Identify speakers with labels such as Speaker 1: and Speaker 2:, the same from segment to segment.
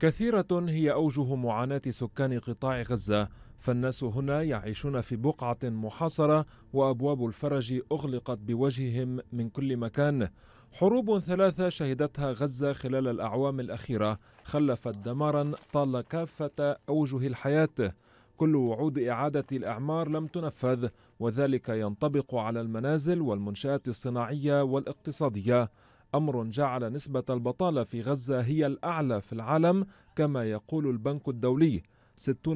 Speaker 1: كثيرة هي أوجه معاناة سكان قطاع غزة فالناس هنا يعيشون في بقعة محاصرة وأبواب الفرج أغلقت بوجههم من كل مكان حروب ثلاثة شهدتها غزة خلال الأعوام الأخيرة خلفت دمارا طال كافة أوجه الحياة كل وعود إعادة الأعمار لم تنفذ وذلك ينطبق على المنازل والمنشآت الصناعية والاقتصادية امر جعل نسبه البطاله في غزه هي الاعلى في العالم كما يقول البنك الدولي 60%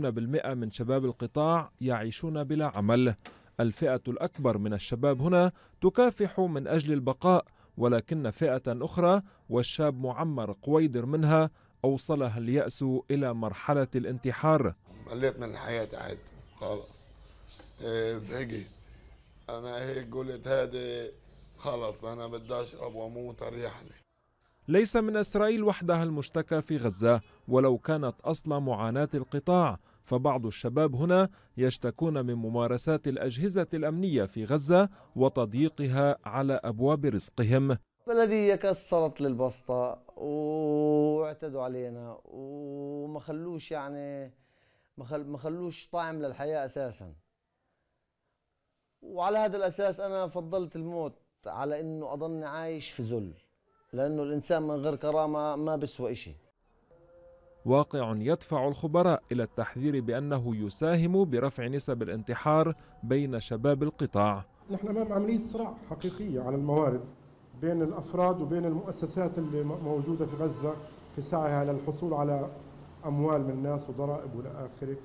Speaker 1: من شباب القطاع يعيشون بلا عمل الفئه الاكبر من الشباب هنا تكافح من اجل البقاء ولكن فئه اخرى والشاب معمر قويدر منها اوصلها الياس الى مرحله الانتحار
Speaker 2: مليت من الحياه عاد خلاص إيه، زهقت انا هيك قلت هذا خلص أنا بدي أشرب وأموت أريحني
Speaker 1: ليس من إسرائيل وحدها المشتكى في غزة ولو كانت أصل معاناة القطاع فبعض الشباب هنا يشتكون من ممارسات الأجهزة الأمنية في غزة وتضييقها على أبواب رزقهم
Speaker 3: بلدية كسرت للبسطة واعتدوا علينا وما خلوش يعني ما خلوش طعم للحياة أساسا وعلى هذا الأساس أنا فضلت الموت على انه اضلني عايش في ذل لانه الانسان من غير كرامه ما بيسوى شيء
Speaker 1: واقع يدفع الخبراء الى التحذير بانه يساهم برفع نسب الانتحار بين شباب القطاع
Speaker 2: نحن امام عمليه صراع حقيقيه على الموارد بين الافراد وبين المؤسسات اللي موجوده في غزه في سعيها للحصول على اموال من الناس وضرائب والى اخره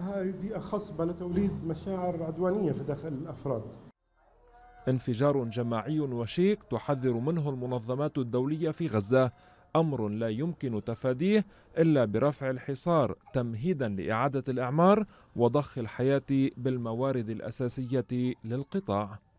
Speaker 2: هاي بيئة خصبة لتوليد مشاعر عدوانية في داخل الأفراد
Speaker 1: انفجار جماعي وشيق تحذر منه المنظمات الدولية في غزة أمر لا يمكن تفاديه إلا برفع الحصار تمهيدا لإعادة الإعمار وضخ الحياة بالموارد الأساسية للقطاع